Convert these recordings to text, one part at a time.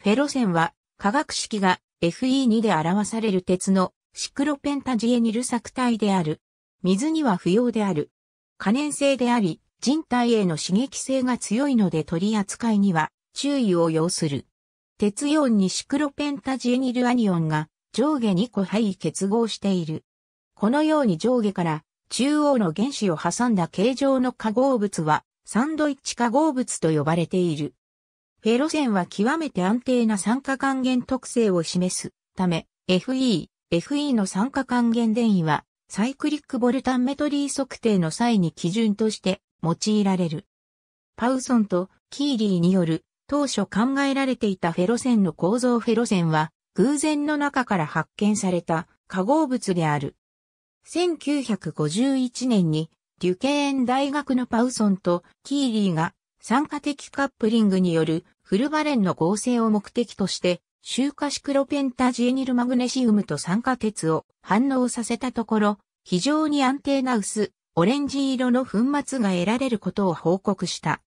フェロセンは化学式が FE2 で表される鉄のシクロペンタジエニル作体である。水には不要である。可燃性であり、人体への刺激性が強いので取り扱いには注意を要する。鉄イにシクロペンタジエニルアニオンが上下2個配結合している。このように上下から中央の原子を挟んだ形状の化合物はサンドイッチ化合物と呼ばれている。フェロ線は極めて安定な酸化還元特性を示すため、FE、FE の酸化還元電位は、サイクリックボルタンメトリー測定の際に基準として用いられる。パウソンとキーリーによる当初考えられていたフェロ線の構造フェロ線は偶然の中から発見された化合物である。1951年にデュケーン大学のパウソンとキーリーが酸化的カップリングによるフルバレンの合成を目的として、周化シクロペンタジエニルマグネシウムと酸化鉄を反応させたところ、非常に安定な薄、オレンジ色の粉末が得られることを報告した。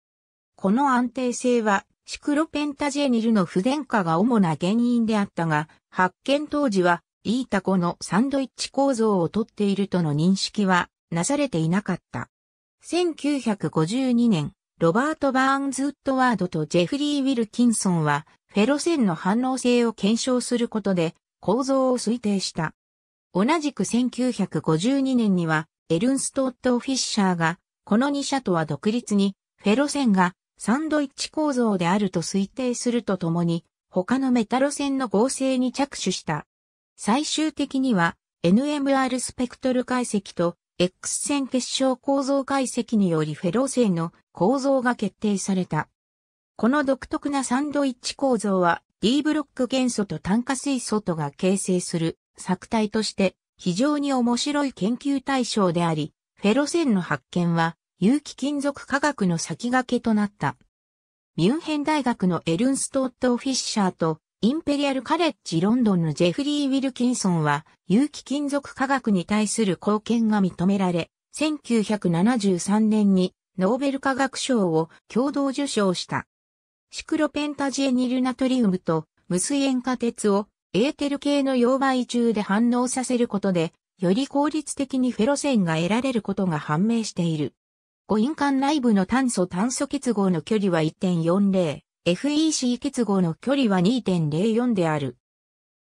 この安定性は、シクロペンタジエニルの不電化が主な原因であったが、発見当時は、イータコのサンドイッチ構造をとっているとの認識はなされていなかった。1952年、ロバート・バーンズ・ウッドワードとジェフリー・ウィルキンソンは、フェロセンの反応性を検証することで、構造を推定した。同じく1952年には、エルンストット・フィッシャーが、この2社とは独立に、フェロセンがサンドイッチ構造であると推定するとともに、他のメタロ線の合成に着手した。最終的には、NMR スペクトル解析と X 線結晶構造解析によりフェロ線の構造が決定された。この独特なサンドイッチ構造は D ブロック元素と炭化水素とが形成する作体として非常に面白い研究対象であり、フェロ線の発見は有機金属科学の先駆けとなった。ミュンヘン大学のエルンストット・フィッシャーとインペリアルカレッジロンドンのジェフリー・ウィルキンソンは、有機金属科学に対する貢献が認められ、1973年にノーベル化学賞を共同受賞した。シクロペンタジエニルナトリウムと無水塩化鉄をエーテル系の溶媒中で反応させることで、より効率的にフェロセンが得られることが判明している。五印管内部の炭素炭素結合の距離は1.40。FEC 結合の距離は2.04である。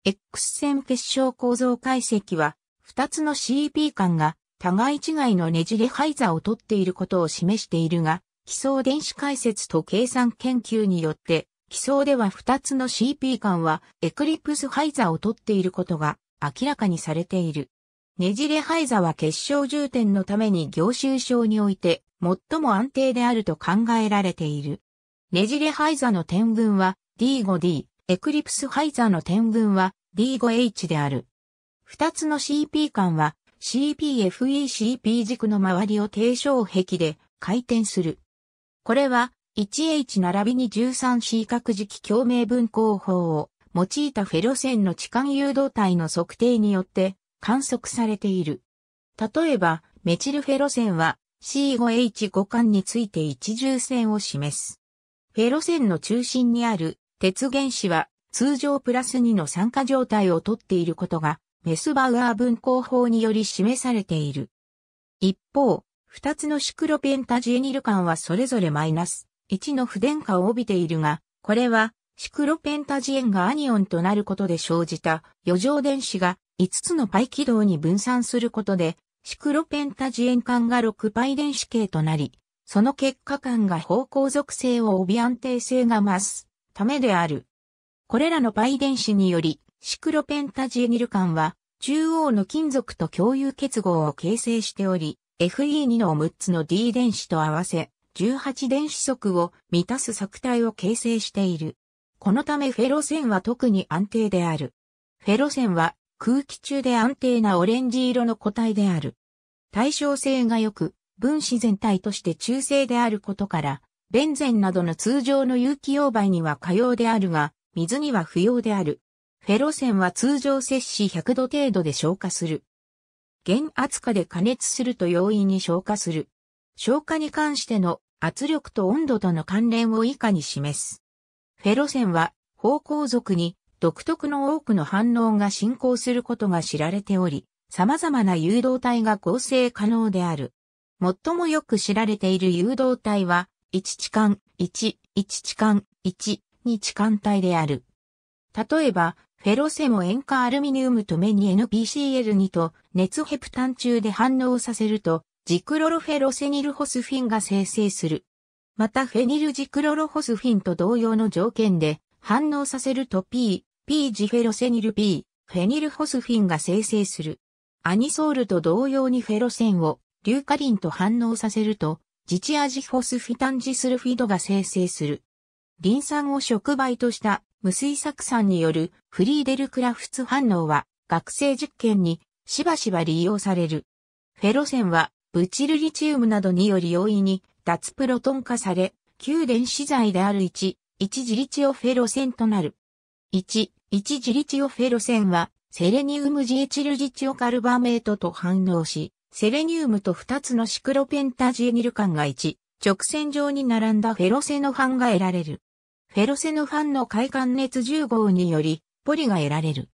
X 線結晶構造解析は、2つの CP 間が互い違いのねじれ配座を取っていることを示しているが、基礎電子解説と計算研究によって、基礎では2つの CP 間はエクリプス配座を取っていることが明らかにされている。ねじれ配座は結晶重点のために凝集症において最も安定であると考えられている。ねじれイ座の点群は D5D、エクリプスイ座の点群は D5H である。二つの CP 間は CPFECP 軸の周りを低小壁で回転する。これは 1H 並びに 13C 角軸共鳴分光法を用いたフェロ線の置換誘導体の測定によって観測されている。例えば、メチルフェロ線は C5H5 間について一重線を示す。フェロ線の中心にある鉄原子は通常プラス2の酸化状態をとっていることがメスバウアー分光法により示されている。一方、二つのシクロペンタジエニル間はそれぞれマイナス1の不電化を帯びているが、これはシクロペンタジエンがアニオンとなることで生じた余剰電子が5つのパイ軌道に分散することで、シクロペンタジエン間が6パイ電子系となり、その結果間が方向属性を帯び安定性が増すためである。これらのパイ電子により、シクロペンタジエニル間は、中央の金属と共有結合を形成しており、FE2 の6つの D 電子と合わせ、18電子束を満たす作体を形成している。このためフェロ線は特に安定である。フェロ線は空気中で安定なオレンジ色の個体である。対称性が良く、分子全体として中性であることから、ベンゼンなどの通常の有機溶媒には可用であるが、水には不要である。フェロセンは通常摂氏100度程度で消化する。減圧下で加熱すると容易に消化する。消化に関しての圧力と温度との関連を以下に示す。フェロセンは方向族に独特の多くの反応が進行することが知られており、様々な誘導体が合成可能である。最もよく知られている誘導体は、1痴漢、1、1痴漢、1、2痴漢体である。例えば、フェロセモ塩化アルミニウムとニエ NPCL2 と熱ヘプタン中で反応させると、ジクロロフェロセニルホスフィンが生成する。またフェニルジクロロホスフィンと同様の条件で反応させると P、P ジフェロセニル P、フェニルホスフィンが生成する。アニソールと同様にフェロセンを硫化リンと反応させると、自治アジフォスフィタンジスルフィドが生成する。リン酸を触媒とした無水酢酸によるフリーデルクラフツ反応は学生実験にしばしば利用される。フェロセンはブチルリチウムなどにより容易に脱プロトン化され、旧電子剤である1、1自リチオフェロセンとなる。1、1自リチオフェロセンはセレニウムジエチルジチオカルバメートと反応し、セレニウムと2つのシクロペンタジエニル環が一直線上に並んだフェロセノファンが得られる。フェロセノファンの快感熱10号により、ポリが得られる。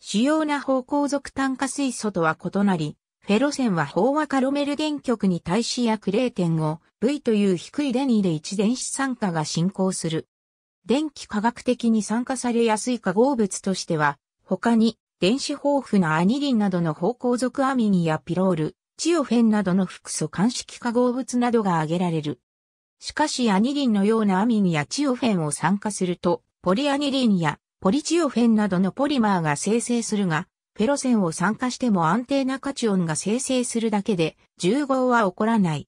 主要な方向属炭化水素とは異なり、フェロセンは飽和カロメル電極に対し約 0.5V という低い電位で一電子酸化が進行する。電気化学的に酸化されやすい化合物としては、他に電子豊富なアニリンなどの方向属アミニやピロール、チオフェンなどの複素乾式化合物などが挙げられる。しかしアニリンのようなアミンやチオフェンを酸化すると、ポリアニリンやポリチオフェンなどのポリマーが生成するが、フェロセンを酸化しても安定なカチオンが生成するだけで、重合は起こらない。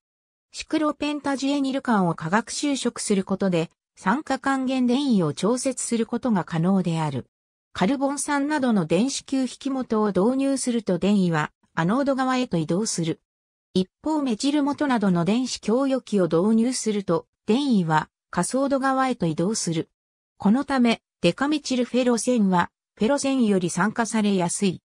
シクロペンタジエニル間を化学修飾することで、酸化還元電位を調節することが可能である。カルボン酸などの電子球引き元を導入すると電位はアノード側へと移動する。一方メチル元などの電子供与器を導入すると、電位はカソード側へと移動する。このため、デカメチルフェロ線は、フェロ線より酸化されやすい。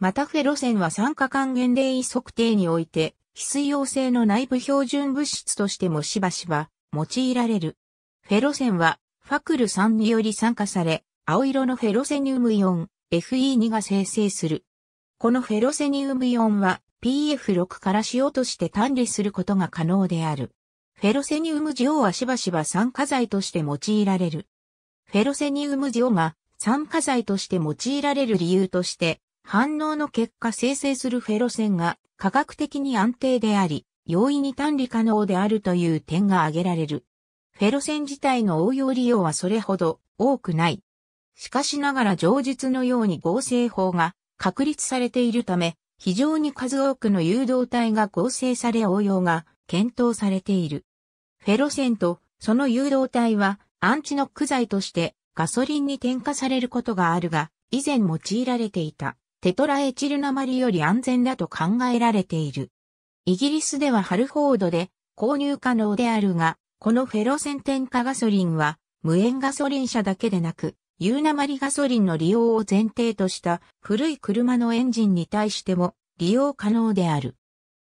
またフェロ線は酸化還元電位測定において、非水溶性の内部標準物質としてもしばしば用いられる。フェロ線は、ファクル酸により酸化され、青色のフェロセニウムイオン、FE2 が生成する。このフェロセニウムイオンは PF6 から塩として単理することが可能である。フェロセニウムオはしばしば酸化剤として用いられる。フェロセニウムオが酸化剤として用いられる理由として、反応の結果生成するフェロセンが科学的に安定であり、容易に単理可能であるという点が挙げられる。フェロセン自体の応用利用はそれほど多くない。しかしながら上述のように合成法が確立されているため、非常に数多くの誘導体が合成され応用が検討されている。フェロセンとその誘導体はアンチノック剤としてガソリンに添加されることがあるが、以前用いられていたテトラエチル鉛より安全だと考えられている。イギリスではハルフォードで購入可能であるが、このフェロセン添加ガソリンは無塩ガソリン車だけでなく、有鉛ガソリンの利用を前提とした古い車のエンジンに対しても利用可能である。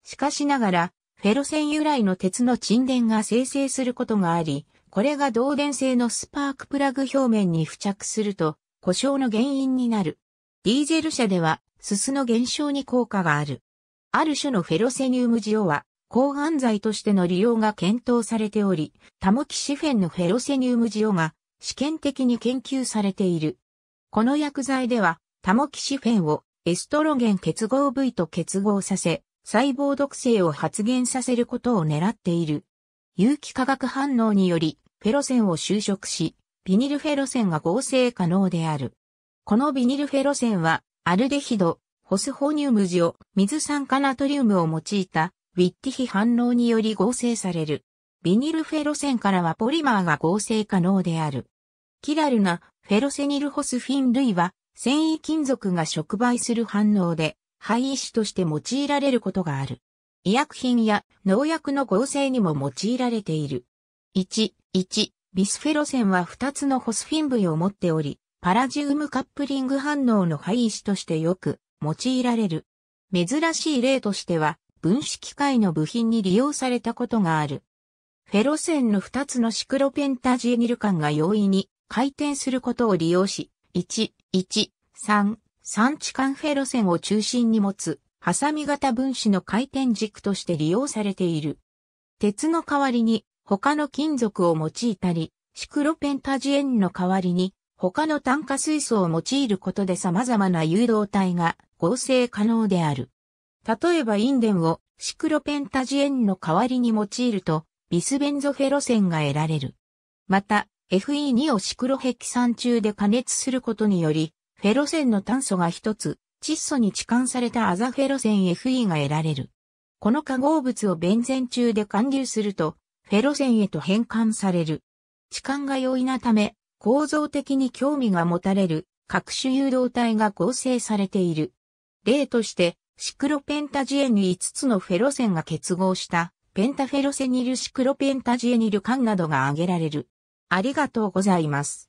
しかしながら、フェロセン由来の鉄の沈殿が生成することがあり、これが導電性のスパークプラグ表面に付着すると、故障の原因になる。ディーゼル車では、すすの減少に効果がある。ある種のフェロセニウムジオは、抗がん剤としての利用が検討されており、タモキシフェンのフェロセニウムジオが試験的に研究されている。この薬剤では、タモキシフェンをエストロゲン結合部位と結合させ、細胞毒性を発現させることを狙っている。有機化学反応により、フェロセンを収縮し、ビニルフェロセンが合成可能である。このビニルフェロセンは、アルデヒド、ホスホニウムジオ、水酸化ナトリウムを用いた、ウィッティヒ反応により合成される。ビニルフェロセンからはポリマーが合成可能である。キラルなフェロセニルホスフィン類は繊維金属が触媒する反応で廃石として用いられることがある。医薬品や農薬の合成にも用いられている。1、1、ビスフェロセンは2つのホスフィン部位を持っており、パラジウムカップリング反応の廃石としてよく用いられる。珍しい例としては、分子機械の部品に利用されたことがある。フェロ線の2つのシクロペンタジエニル間が容易に回転することを利用し、1、1、3、3地間フェロ線を中心に持つ、ハサミ型分子の回転軸として利用されている。鉄の代わりに他の金属を用いたり、シクロペンタジエンの代わりに他の炭化水素を用いることで様々な誘導体が合成可能である。例えばインデンをシクロペンタジエンの代わりに用いると、ビスベンゾフェロセンが得られる。また、FE2 をシクロヘキサン中で加熱することにより、フェロセンの炭素が一つ、窒素に置換されたアザフェロセン FE が得られる。この化合物をベンゼン中で還流すると、フェロセンへと変換される。置換が容易なため、構造的に興味が持たれる各種誘導体が合成されている。例として、シクロペンタジエンに5つのフェロセンが結合したペンタフェロセニルシクロペンタジエニル缶などが挙げられる。ありがとうございます。